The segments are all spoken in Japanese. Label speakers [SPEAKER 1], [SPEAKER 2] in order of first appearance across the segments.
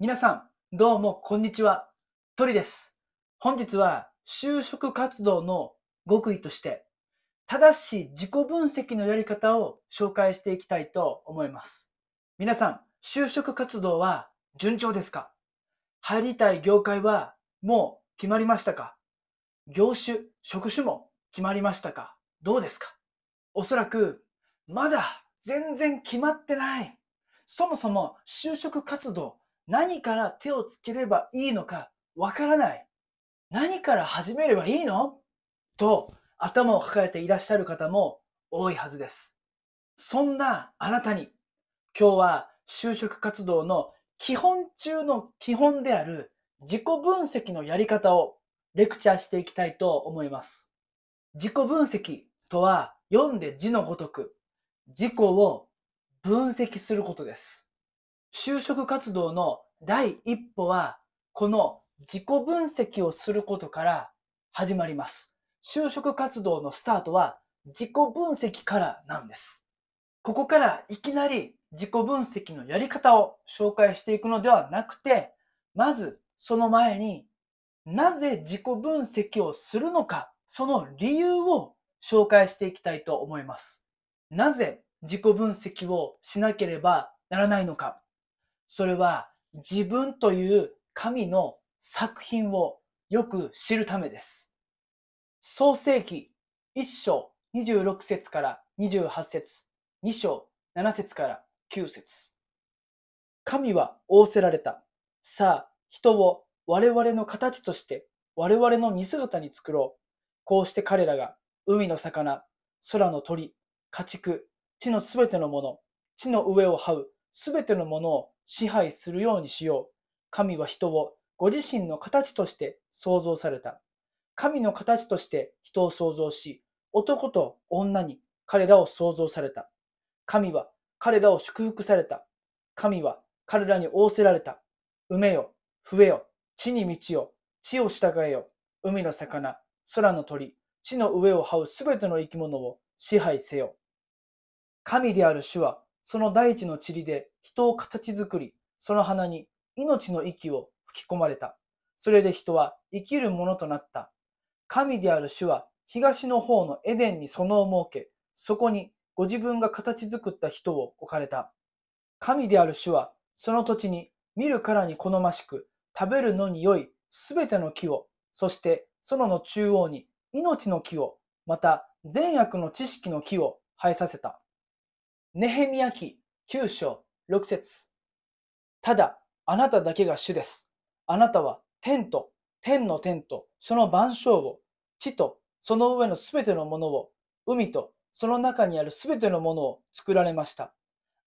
[SPEAKER 1] 皆さん、どうも、こんにちは。リです。本日は、就職活動の極意として、正しい自己分析のやり方を紹介していきたいと思います。皆さん、就職活動は順調ですか入りたい業界はもう決まりましたか業種、職種も決まりましたかどうですかおそらく、まだ全然決まってない。そもそも就職活動何から手をつければいいのかわからない。何から始めればいいのと頭を抱えていらっしゃる方も多いはずです。そんなあなたに、今日は就職活動の基本中の基本である自己分析のやり方をレクチャーしていきたいと思います。自己分析とは読んで字のごとく、自己を分析することです。就職活動の第一歩は、この自己分析をすることから始まります。就職活動のスタートは自己分析からなんです。ここからいきなり自己分析のやり方を紹介していくのではなくて、まずその前になぜ自己分析をするのか、その理由を紹介していきたいと思います。なぜ自己分析をしなければならないのか。それは自分という神の作品をよく知るためです。創世記1章26節から28節、2章7節から9節。神は仰せられた。さあ、人を我々の形として我々の似姿に作ろう。こうして彼らが海の魚、空の鳥、家畜、地のすべてのもの、地の上を這うすべてのものを支配するようにしよう。神は人をご自身の形として創造された。神の形として人を創造し、男と女に彼らを創造された。神は彼らを祝福された。神は彼らに仰せられた。埋めよ、増えよ、地に道よ、地を従えよ、海の魚、空の鳥、地の上を這うすべての生き物を支配せよ。神である主はその大地の塵で人を形作り、その花に命の息を吹き込まれた。それで人は生きるものとなった。神である主は東の方のエデンに園を設け、そこにご自分が形作った人を置かれた。神である主はその土地に見るからに好ましく、食べるのに良いすべての木を、そしそ園の中央に命の木を、また善悪の知識の木を生えさせた。ネヘミヤ記9章6節ただ、あなただけが主です。あなたは天と、天の天と、その万象を、地と、その上のすべてのものを、海と、その中にあるすべてのものを作られました。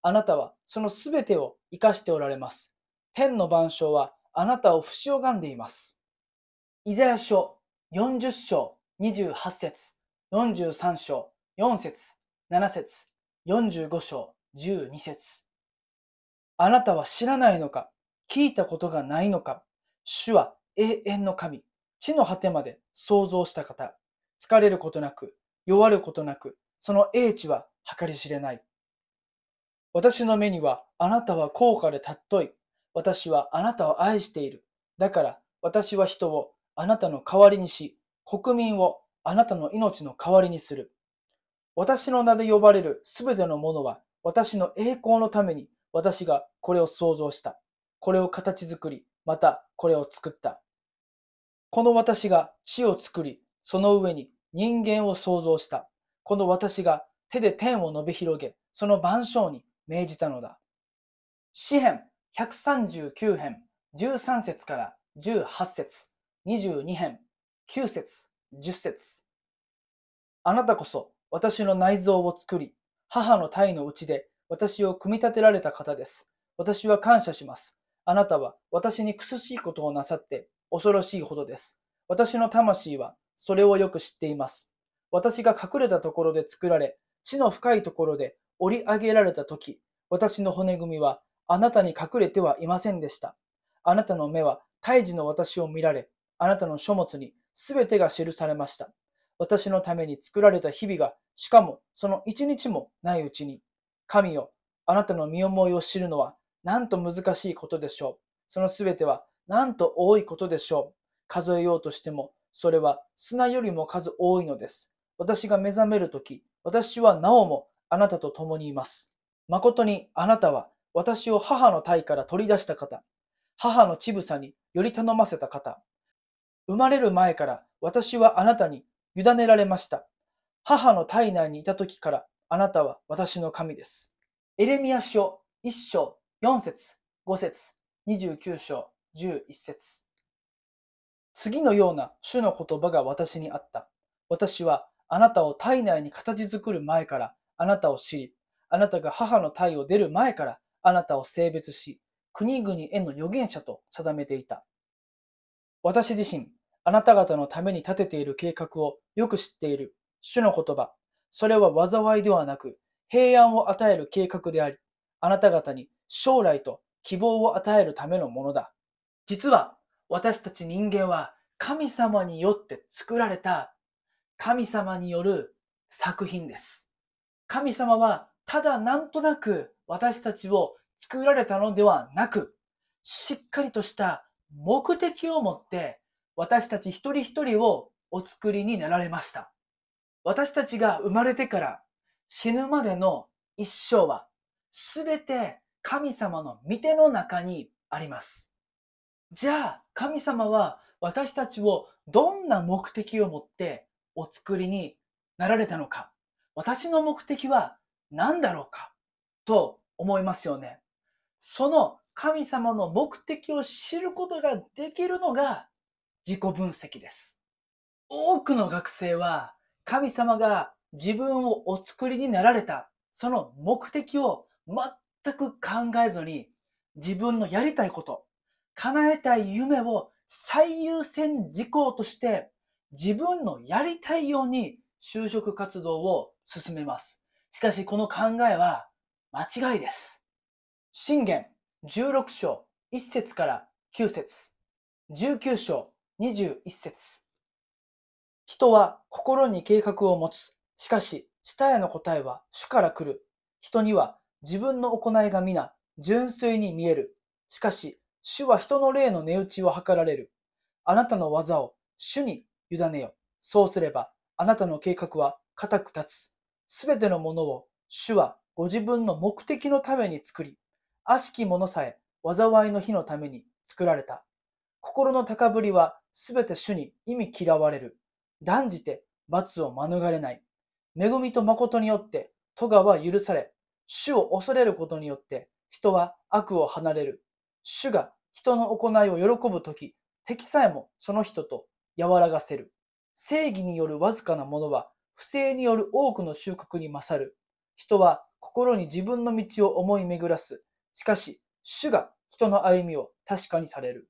[SPEAKER 1] あなたはそのすべてを生かしておられます。天の万象はあなたを不死拝んでいます。イザヤ書40章28節43章4節7節45章12節あなたは知らないのか聞いたことがないのか主は永遠の神、地の果てまで創造した方。疲れることなく、弱ることなく、その英知は計り知れない。私の目にはあなたは高価で尊い。私はあなたを愛している。だから私は人をあなたの代わりにし、国民をあなたの命の代わりにする。私の名で呼ばれるすべてのものは私の栄光のために私がこれを創造した。これを形作り、またこれを作った。この私が地を作り、その上に人間を創造した。この私が手で天を伸び広げ、その万象に命じたのだ。詩編139編13節から18節22編9節10節あなたこそ私の内臓を作り、母の体の内で私を組み立てられた方です。私は感謝します。あなたは私に苦しいことをなさって恐ろしいほどです。私の魂はそれをよく知っています。私が隠れたところで作られ、地の深いところで織り上げられた時、私の骨組みはあなたに隠れてはいませんでした。あなたの目は胎児の私を見られ、あなたの書物にすべてが記されました。私のために作られた日々が、しかもその一日もないうちに、神よ、あなたの身思いを知るのは、なんと難しいことでしょう。そのすべては、なんと多いことでしょう。数えようとしても、それは砂よりも数多いのです。私が目覚めるとき、私はなおもあなたと共にいます。誠にあなたは私を母の体から取り出した方、母の乳房により頼ませた方、生まれる前から私はあなたに委ねられました。母の体内にいた時から、あなたは私の神です。エレミア書1章4節5節29章11節次のような主の言葉が私にあった。私はあなたを体内に形作る前からあなたを知り、あなたが母の体を出る前からあなたを性別し、国々への預言者と定めていた。私自身、あなた方のために立てている計画をよく知っている。主の言葉。それは災いではなく、平安を与える計画であり、あなた方に将来と希望を与えるためのものだ。実は、私たち人間は神様によって作られた神様による作品です。神様はただなんとなく私たちを作られたのではなく、しっかりとした目的を持って私たち一人一人をお作りになられました。私たちが生まれてから死ぬまでの一生は、すべて神様の御手の中にあります。じゃあ、神様は私たちをどんな目的を持ってお作りになられたのか、私の目的は何だろうか、と思いますよね。その神様の目的を知ることができるのが自己分析です。多くの学生は神様が自分をお作りになられたその目的を全く考えずに自分のやりたいこと叶えたい夢を最優先事項として自分のやりたいように就職活動を進めます。しかしこの考えは間違いです。信玄16章1節から9節19章21節人は心に計画を持つ。しかし、下への答えは主から来る。人には自分の行いが皆純粋に見える。しかし、主は人の霊の値打ちを図られる。あなたの技を主に委ねよ。そうすれば、あなたの計画は固く立つ。すべてのものを主はご自分の目的のために作り、悪しきものさえ災いの日のために作られた。心の高ぶりはすべて主に意味嫌われる。断じて罰を免れない。恵みと誠によって都がは許され、主を恐れることによって人は悪を離れる。主が人の行いを喜ぶとき、敵さえもその人と和らがせる。正義によるわずかなものは、不正による多くの収穫に勝る。人は心に自分の道を思い巡らす。しかし、主が人の歩みを確かにされる。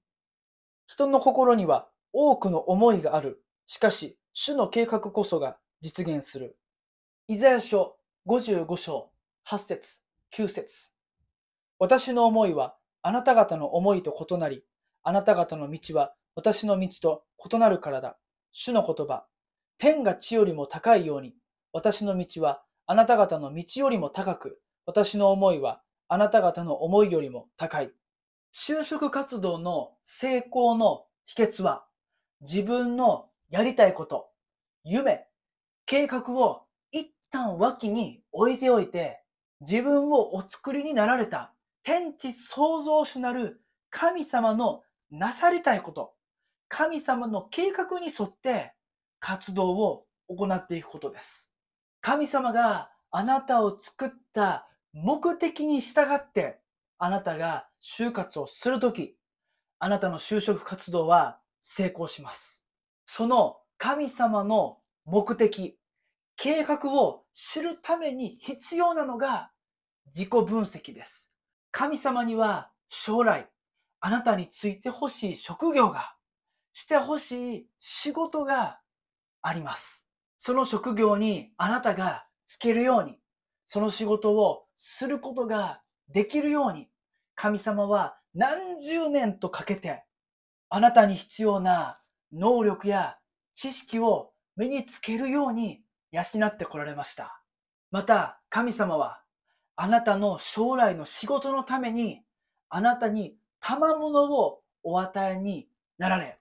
[SPEAKER 1] 人の心には多くの思いがある。しかし、主の計画こそが実現する。イザヤ書55章8節9節私の思いはあなた方の思いと異なり、あなた方の道は私の道と異なるからだ。主の言葉。天が地よりも高いように、私の道はあなた方の道よりも高く、私の思いはあなた方の思いよりも高い。就職活動の成功の秘訣は自分のやりたいこと、夢、計画を一旦脇に置いておいて、自分をお作りになられた天地創造主なる神様のなされたいこと、神様の計画に沿って活動を行っていくことです。神様があなたを作った目的に従って、あなたが就活をするとき、あなたの就職活動は成功します。その神様の目的、計画を知るために必要なのが自己分析です。神様には将来、あなたについてほしい職業が、してほしい仕事があります。その職業にあなたがつけるように、その仕事をすることができるように、神様は何十年とかけてあなたに必要な能力や知識を身につけるように養ってこられました。また、神様は、あなたの将来の仕事のために、あなたに賜物をお与えになられ、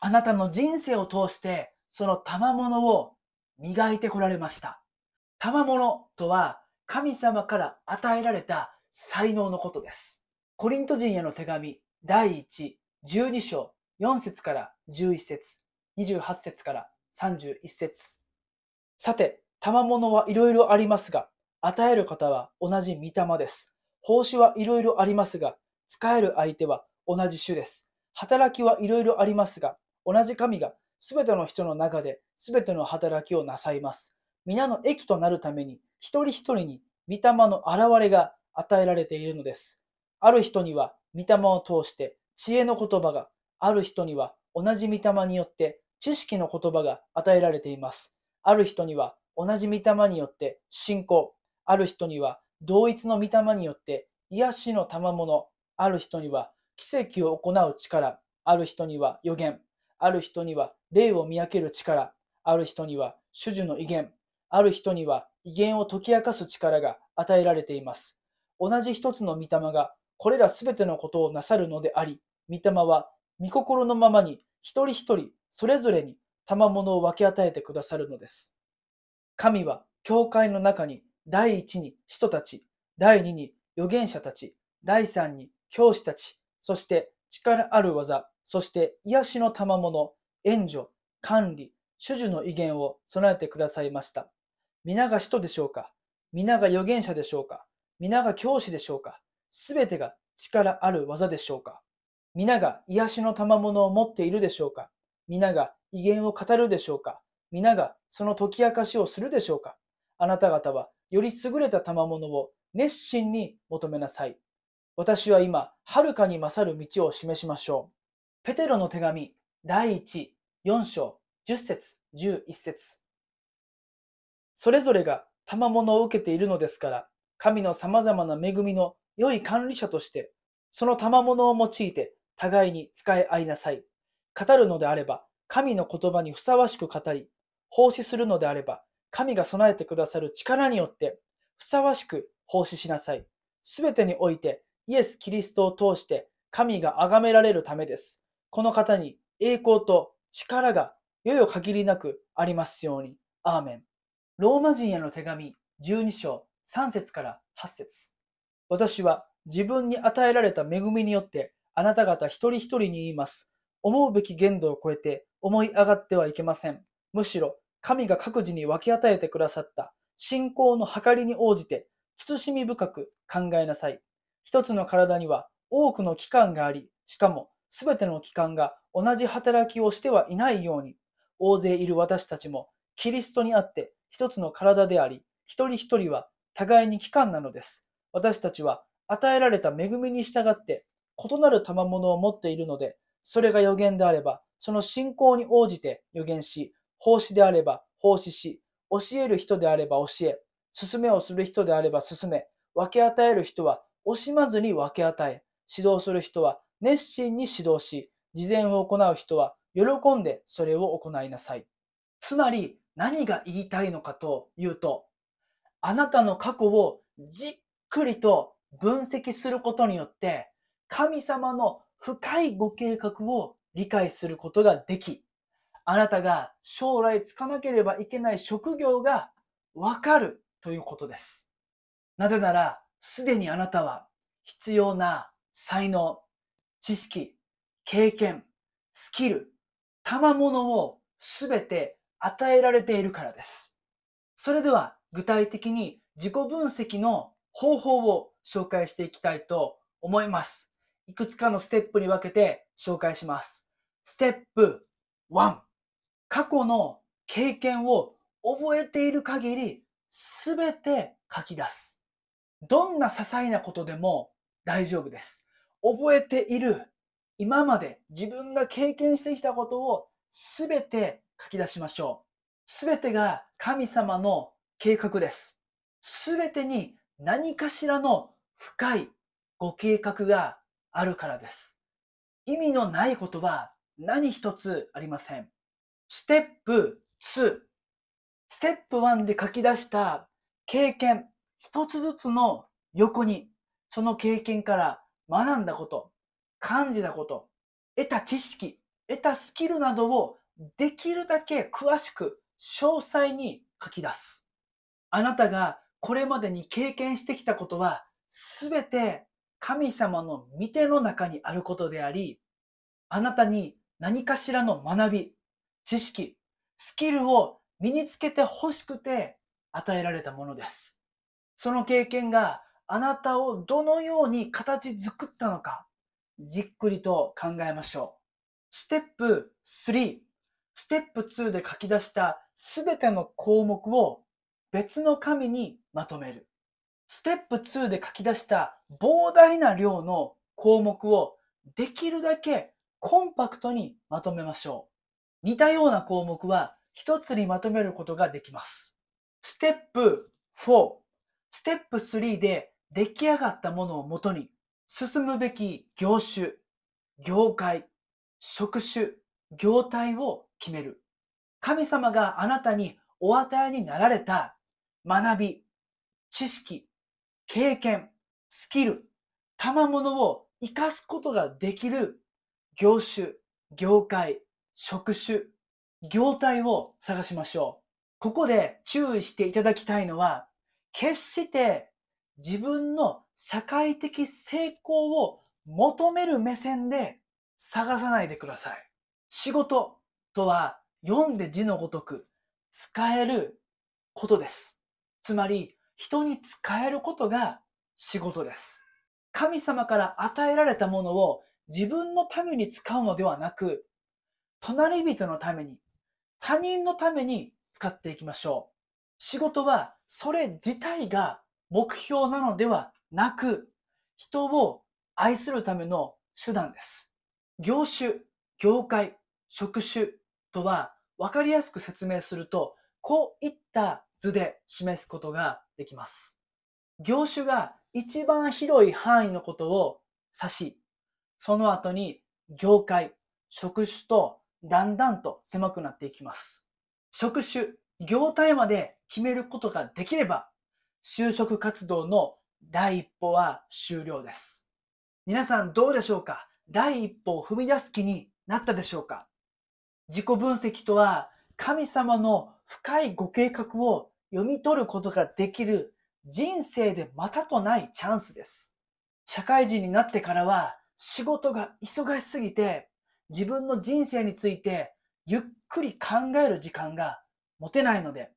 [SPEAKER 1] あなたの人生を通して、その賜物を磨いてこられました。賜物とは、神様から与えられた才能のことです。コリント人への手紙第1、12章4節から11節、28節から31節。さて、賜物はいろいろありますが、与える方は同じ御霊です。奉仕はいろいろありますが、使える相手は同じ種です。働きはいろいろありますが、同じ神がすべての人の中で、すべての働きをなさいます。皆の益となるために、一人一人に御霊の現れが与えられているのです。ある人には御霊を通して知恵の言葉が、ある人には同じ御霊によって知識の言葉が与えられています。ある人には同じ御霊によって信仰。ある人には同一の御霊によって癒しの賜物。ある人には奇跡を行う力。ある人には予言。ある人には霊を見分ける力。ある人には主樹の威厳。ある人には威厳を解き明かす力が与えられています。同じ一つの御霊がこれらすべてのことをなさるのであり、御霊は御心のままに一人一人それぞれに賜物を分け与えてくださるのです。神は教会の中に第一に使徒たち、第二に預言者たち、第三に教師たち、そして力ある技、そして癒しの賜物、援助、管理、主樹の威厳を備えてくださいました。皆が使徒でしょうか皆が預言者でしょうか皆が教師でしょうかすべてが力ある技でしょうか皆が癒しの賜物を持っているでしょうか皆が威厳を語るでしょうか皆がその解き明かしをするでしょうかあなた方はより優れた賜物を熱心に求めなさい。私は今、はるかに勝る道を示しましょう。ペテロの手紙、第1、4章、10節、11節。それぞれが賜物を受けているのですから、神の様々な恵みの良い管理者として、その賜物を用いて互いに使い合いなさい。語るのであれば、神の言葉にふさわしく語り、奉仕するのであれば、神が備えてくださる力によって、ふさわしく奉仕しなさい。すべてにおいて、イエス・キリストを通して、神が崇められるためです。この方に栄光と力が、よよ限りなくありますように。アーメン。ローマ人への手紙、12章、3節から8節私は自分に与えられた恵みによってあなた方一人一人に言います。思うべき限度を超えて思い上がってはいけません。むしろ、神が各自に分け与えてくださった信仰の計りに応じて、慎み深く考えなさい。一つの体には多くの器官があり、しかも全ての器官が同じ働きをしてはいないように、大勢いる私たちもキリストにあって一つの体であり、一人一人は互いに器官なのです。私たちは与えられた恵みに従って異なる賜物を持っているので、それが予言であれば、その信仰に応じて予言し、奉仕であれば奉仕し、教える人であれば教え、勧めをする人であれば勧め、分け与える人は惜しまずに分け与え、指導する人は熱心に指導し、事前を行う人は喜んでそれを行いなさい。つまり何が言いたいのかというと、あなたの過去をじっくりと分析することによって、神様の深いご計画を理解することができ、あなたが将来つかなければいけない職業がわかるということです。なぜなら、すでにあなたは必要な才能、知識、経験、スキル、賜物をすべて与えられているからです。それでは具体的に自己分析の方法を紹介していきたいと思います。いくつかのステップに分けて紹介します。ステップ1。過去の経験を覚えている限り全て書き出す。どんな些細なことでも大丈夫です。覚えている今まで自分が経験してきたことを全て書き出しましょう。全てが神様の計画です。全てに何かしらの深いご計画があるからです。意味のないことは何一つありません。ステップ2。ステップ1で書き出した経験、一つずつの横に、その経験から学んだこと、感じたこと、得た知識、得たスキルなどをできるだけ詳しく詳細に書き出す。あなたがこれまでに経験してきたことはすべて神様の御手の中にあることであり、あなたに何かしらの学び、知識、スキルを身につけて欲しくて与えられたものです。その経験があなたをどのように形作ったのか、じっくりと考えましょう。ステップ3、ステップ2で書き出したすべての項目を別の紙にまとめる。ステップ2で書き出した膨大な量の項目をできるだけコンパクトにまとめましょう。似たような項目は一つにまとめることができます。ステップ4、ステップ3で出来上がったものをもとに進むべき業種、業界、職種、業態を決める。神様があなたにお与えになられた学び、知識、経験、スキル、賜物を生かすことができる業種、業界、職種、業態を探しましょう。ここで注意していただきたいのは、決して自分の社会的成功を求める目線で探さないでください。仕事とは読んで字のごとく使えることです。つまり人に使えることが仕事です。神様から与えられたものを自分のために使うのではなく、隣人のために、他人のために使っていきましょう。仕事はそれ自体が目標なのではなく、人を愛するための手段です。業種、業界、職種とは分かりやすく説明すると、こういった図で示すことができます。業種が一番広い範囲のことを指し、その後に業界、職種とだんだんと狭くなっていきます。職種、業態まで決めることができれば、就職活動の第一歩は終了です。皆さんどうでしょうか第一歩を踏み出す気になったでしょうか自己分析とは神様の深いご計画を読み取ることができる人生でまたとないチャンスです。社会人になってからは仕事が忙しすぎて自分の人生についてゆっくり考える時間が持てないので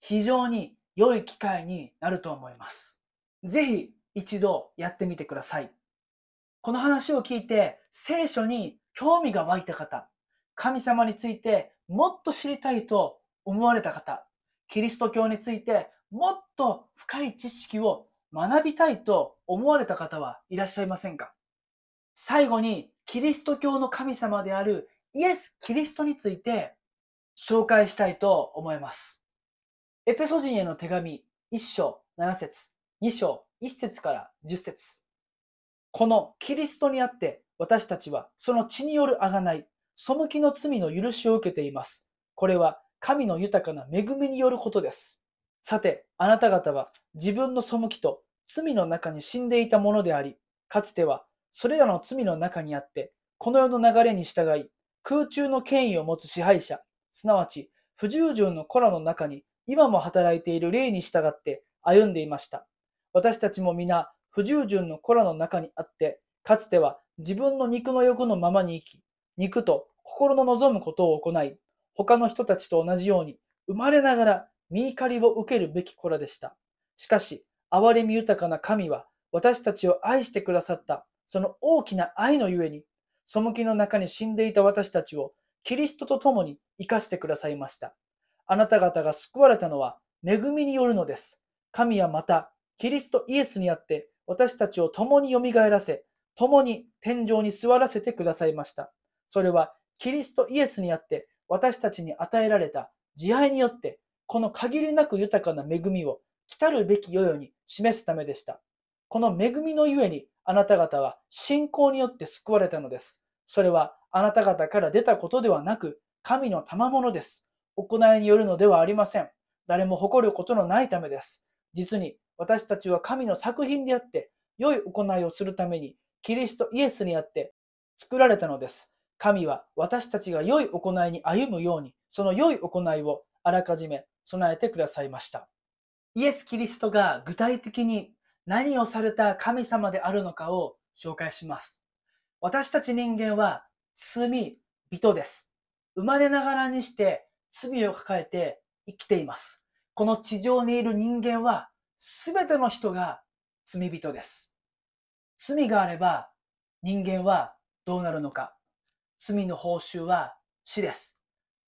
[SPEAKER 1] 非常に良い機会になると思います。ぜひ一度やってみてください。この話を聞いて聖書に興味が湧いた方、神様についてもっと知りたいと思われた方、キリスト教についてもっと深い知識を学びたいと思われた方はいらっしゃいませんか最後にキリスト教の神様であるイエス・キリストについて紹介したいと思います。エペソ人への手紙1章7節2章1節から10節このキリストにあって私たちはその血による贖い、背きの罪の許しを受けています。これは神の豊かな恵みによることです。さて、あなた方は自分の背きと罪の中に死んでいたものであり、かつてはそれらの罪の中にあって、この世の流れに従い、空中の権威を持つ支配者、すなわち不従順の子らの中に今も働いている霊に従って歩んでいました。私たちも皆、不従順の子らの中にあって、かつては自分の肉の欲のままに生き、肉と心の望むことを行い、他の人たちと同じように、生まれながら見怒りを受けるべき子らでした。しかし、憐れみ豊かな神は、私たちを愛してくださった、その大きな愛のゆえに、背きの中に死んでいた私たちを、キリストと共に生かしてくださいました。あなた方が救われたのは、恵みによるのです。神はまた、キリストイエスにあって、私たちを共によみがえらせ、共に天井に座らせてくださいました。それは、キリストイエスにあって、私たちに与えられた慈愛によって、この限りなく豊かな恵みを来たるべき世々に示すためでした。この恵みのゆえに、あなた方は信仰によって救われたのです。それはあなた方から出たことではなく、神の賜物です。行いによるのではありません。誰も誇ることのないためです。実に私たちは神の作品であって、良い行いをするために、キリストイエスにあって作られたのです。神は私たちが良い行いに歩むように、その良い行いをあらかじめ備えてくださいました。イエス・キリストが具体的に何をされた神様であるのかを紹介します。私たち人間は罪人です。生まれながらにして罪を抱えて生きています。この地上にいる人間は全ての人が罪人です。罪があれば人間はどうなるのか。罪の報酬は死です。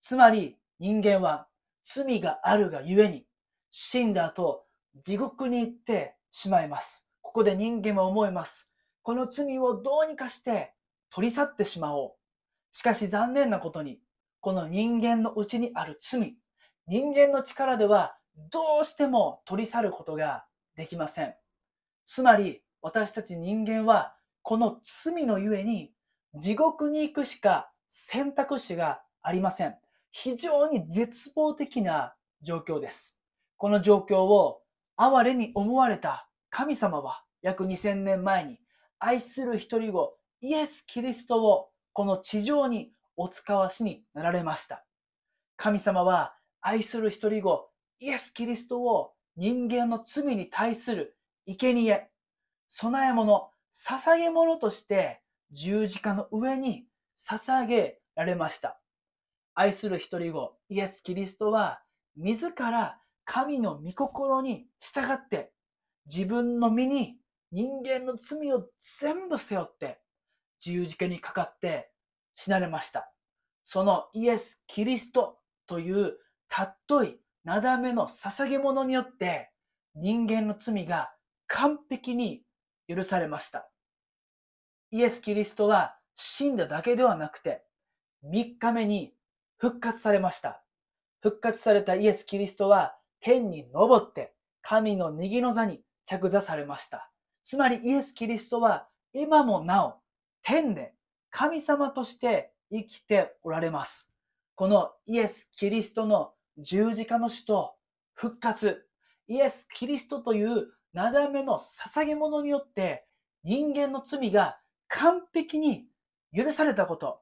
[SPEAKER 1] つまり人間は罪があるがゆえに死んだ後地獄に行ってしまいます。ここで人間は思います。この罪をどうにかして取り去ってしまおう。しかし残念なことに、この人間のうちにある罪、人間の力ではどうしても取り去ることができません。つまり私たち人間はこの罪のゆえに地獄に行くしか選択肢がありません。非常に絶望的な状況です。この状況を哀れに思われた神様は約2000年前に愛する一人子イエス・キリストをこの地上にお使わしになられました。神様は愛する一人子イエス・キリストを人間の罪に対する生贄、供え物、捧げ物として十字架の上に捧げられました。愛する一人子、イエス・キリストは、自ら神の御心に従って、自分の身に人間の罪を全部背負って、十字架にかかって死なれました。そのイエス・キリストというたっといなだめの捧げ物によって人間の罪が完璧に許されました。イエス・キリストは死んだだけではなくて、3日目に復活されました。復活されたイエス・キリストは天に昇って神の右の座に着座されました。つまりイエス・キリストは今もなお天で神様として生きておられます。このイエス・キリストの十字架の死と復活、イエス・キリストという長めの捧げ物によって人間の罪が完璧に許されたこと、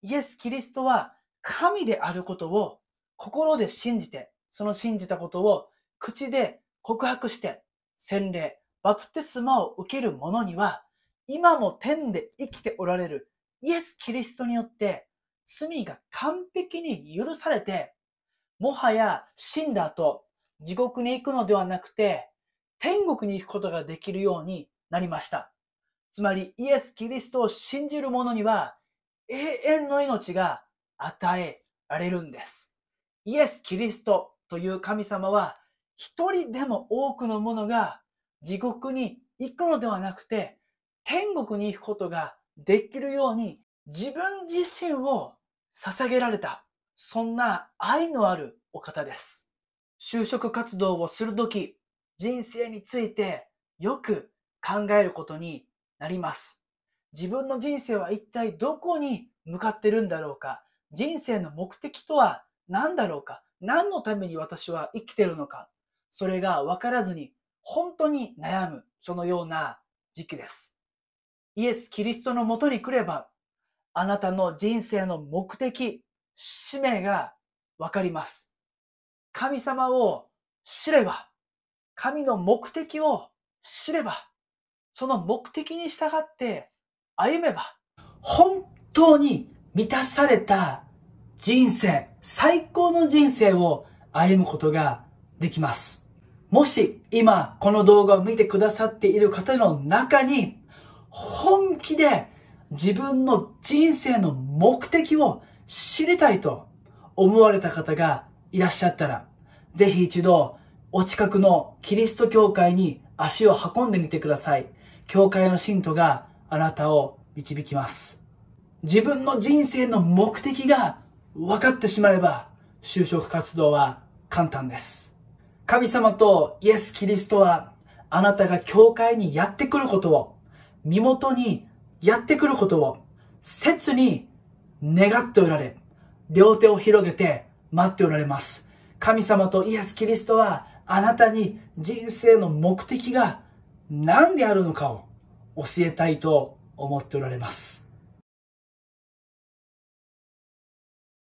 [SPEAKER 1] イエス・キリストは神であることを心で信じて、その信じたことを口で告白して、洗礼、バプテスマを受ける者には、今も天で生きておられるイエス・キリストによって、罪が完璧に許されて、もはや死んだ後、地獄に行くのではなくて、天国に行くことができるようになりました。つまりイエス・キリストを信じる者には永遠の命が与えられるんです。イエス・キリストという神様は一人でも多くの者が地獄に行くのではなくて天国に行くことができるように自分自身を捧げられたそんな愛のあるお方です。就職活動をするとき人生についてよく考えることになります。自分の人生は一体どこに向かってるんだろうか人生の目的とは何だろうか何のために私は生きてるのかそれが分からずに本当に悩む、そのような時期です。イエス・キリストのもとに来れば、あなたの人生の目的、使命が分かります。神様を知れば、神の目的を知れば、その目的に従って歩めば、本当に満たされた人生、最高の人生を歩むことができます。もし今この動画を見てくださっている方の中に、本気で自分の人生の目的を知りたいと思われた方がいらっしゃったら、ぜひ一度お近くのキリスト教会に足を運んでみてください。教会の信徒があなたを導きます。自分の人生の目的が分かってしまえば、就職活動は簡単です。神様とイエス・キリストは、あなたが教会にやってくることを、身元にやってくることを、切に願っておられ、両手を広げて待っておられます。神様とイエス・キリストは、あなたに人生の目的が何であるのかを教えたいと思っておられます。